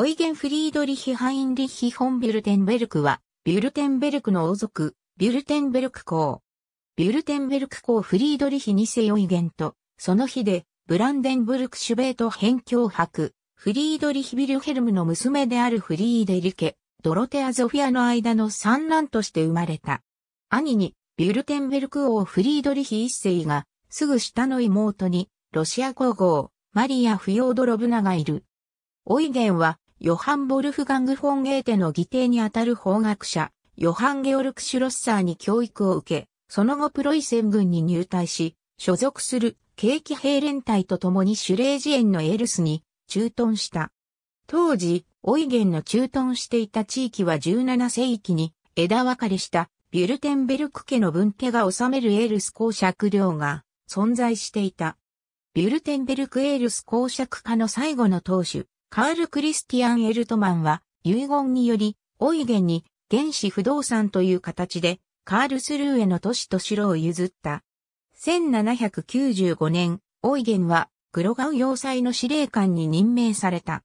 オイゲン・フリードリヒ・ハインリヒ・ホンビュルテンベルクは、ビュルテンベルクの王族、ビュルテンベルク公。ビュルテンベルク公フリードリヒ2世オイゲンと、その日で、ブランデンブルク・シュベート辺境伯、フリードリヒ・ビルヘルムの娘であるフリーデリケ、ドロテア・ゾフィアの間の産卵として生まれた。兄に、ビュルテンベルク王フリードリヒ1世が、すぐ下の妹に、ロシア皇后、マリア・フィオードロブナがいる。オイゲンは、ヨハン・ボルフガング・フォン・ゲーテの議定にあたる法学者、ヨハン・ゲオルク・シュロッサーに教育を受け、その後プロイセン軍に入隊し、所属する景気兵連隊と共にシュレージエンのエルスに駐屯した。当時、オイゲンの駐屯していた地域は17世紀に枝分かれしたビュルテンベルク家の分家が治めるエールス公爵領が存在していた。ビュルテンベルクエールス公爵家の最後の当主、カール・クリスティアン・エルトマンは遺言により、オイゲンに原始不動産という形でカールスルーへの都市と城を譲った。1795年、オイゲンはグロガウ要塞の司令官に任命された。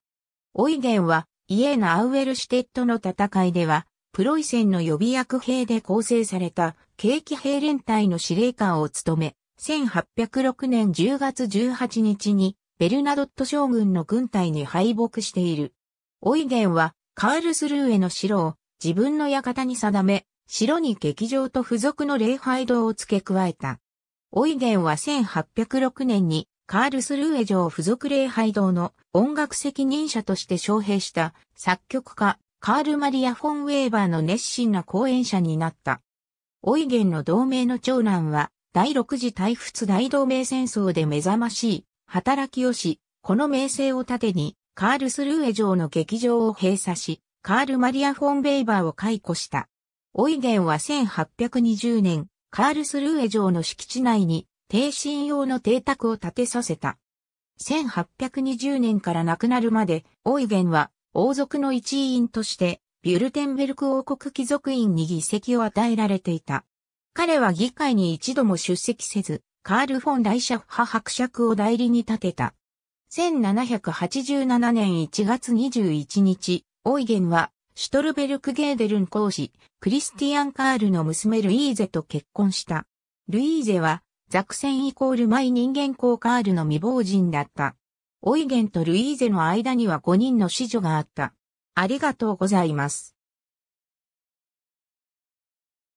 オイゲンはイエーナ・アウエルシテットの戦いでは、プロイセンの予備役兵で構成された景気兵連隊の司令官を務め、1806年10月18日にベルナドット将軍の軍隊に敗北している。オイゲンはカールスルーへの城を自分の館に定め、城に劇場と付属の礼拝堂を付け加えた。オイゲンは1806年にカールスルーエ城付属礼拝堂の音楽責任者として招聘した作曲家カール・マリア・フォン・ウェーバーの熱心な講演者になった。オイゲンの同盟の長男は第6次大仏大同盟戦争で目覚ましい働きをし、この名声を盾に、カールスルーエ城の劇場を閉鎖し、カール・マリア・フォン・ベイバーを解雇した。オイゲンは1820年、カールスルーエ城の敷地内に、低信用の邸宅を建てさせた。1820年から亡くなるまで、オイゲンは王族の一員として、ビュルテンベルク王国貴族院に議席を与えられていた。彼は議会に一度も出席せず、カール・フォン・ライシャッハ伯爵を代理に立てた。1787年1月21日、オイゲンは、シュトルベルク・ゲーデルン公使、クリスティアン・カールの娘ルイーゼと結婚した。ルイーゼは、ザクセンイコールマイ人間公カールの未亡人だった。オイゲンとルイーゼの間には5人の子女があった。ありがとうございます。